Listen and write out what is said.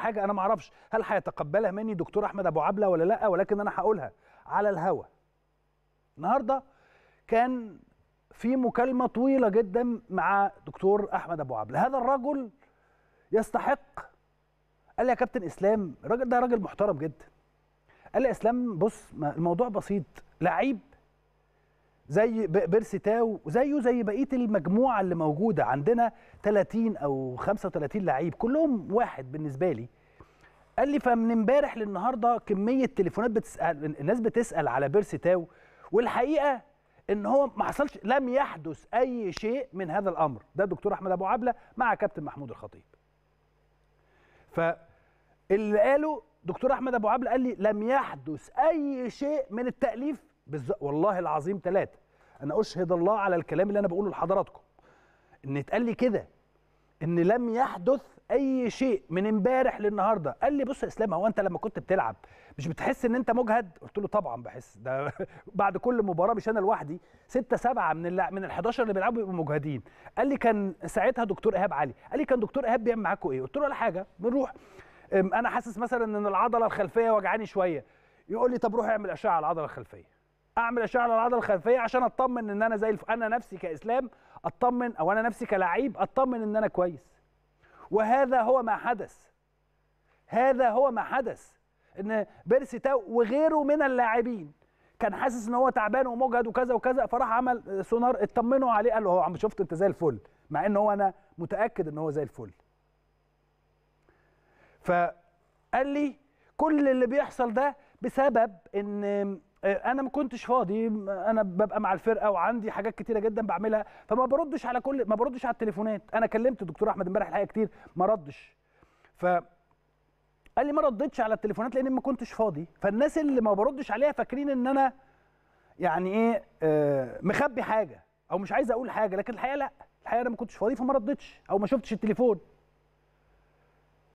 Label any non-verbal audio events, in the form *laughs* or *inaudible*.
حاجه انا ما اعرفش هل هيتقبلها مني دكتور احمد ابو عبله ولا لا ولكن انا هقولها على الهوا النهارده كان في مكالمه طويله جدا مع دكتور احمد ابو عبله هذا الرجل يستحق قال لي يا كابتن اسلام الراجل ده راجل محترم جدا قال لي اسلام بص الموضوع بسيط لعيب زي بيرسي تاو زيه زي بقيه المجموعه اللي موجوده عندنا 30 او 35 لعيب كلهم واحد بالنسبه لي قال لي فمن امبارح للنهارده كميه تليفونات بتسال الناس بتسال على بيرسي تاو والحقيقه ان هو ما حصلش لم يحدث اي شيء من هذا الامر ده الدكتور احمد ابو عبله مع كابتن محمود الخطيب ف اللي قاله دكتور احمد ابو عبله قال لي لم يحدث اي شيء من التاليف بالز... والله العظيم ثلاثه انا اشهد الله على الكلام اللي انا بقوله لحضراتكم ان اتقال لي كده ان لم يحدث اي شيء من امبارح للنهارده قال لي بص يا اسلام هو انت لما كنت بتلعب مش بتحس ان انت مجهد قلت له طبعا بحس ده *laughs* بعد كل مباراه مش انا لوحدي ستة سبعة من ال من ال11 اللي بيلعبوا بيبقوا مجهدين قال لي كان ساعتها دكتور ايهاب علي قال لي كان دكتور ايهاب بيعمل معاكم ايه قلت له ولا حاجه بنروح انا حاسس مثلا ان العضله الخلفيه وجعاني شويه يقول لي طب روح اعمل اشعه على العضله الخلفيه اعمل اشعه على العضله الخلفيه عشان اطمن ان انا زي الف... انا نفسي كاسلام اطمن او انا نفسي كلعيب اطمن ان انا كويس وهذا هو ما حدث هذا هو ما حدث ان بيرسي تاو وغيره من اللاعبين كان حاسس ان هو تعبان ومجهد وكذا وكذا فراح عمل سونار اطمنوا عليه قال له هو عم شفت انت زي الفل مع ان هو انا متاكد ان هو زي الفل فقال لي كل اللي بيحصل ده بسبب ان انا ما كنتش فاضي انا ببقى مع الفرقه وعندي حاجات كتيره جدا بعملها فما بردش على كل ما بردش على التليفونات انا كلمت الدكتور احمد امبارح الحقيقه كتير ما ردش ف قال لي ما ردتش على التليفونات لان ما كنتش فاضي فالناس اللي ما بردش عليها فاكرين ان انا يعني ايه آه، مخبي حاجه او مش عايز اقول حاجه لكن الحقيقه لا الحقيقه انا ما كنتش فاضي فما ردتش او ما شفتش التليفون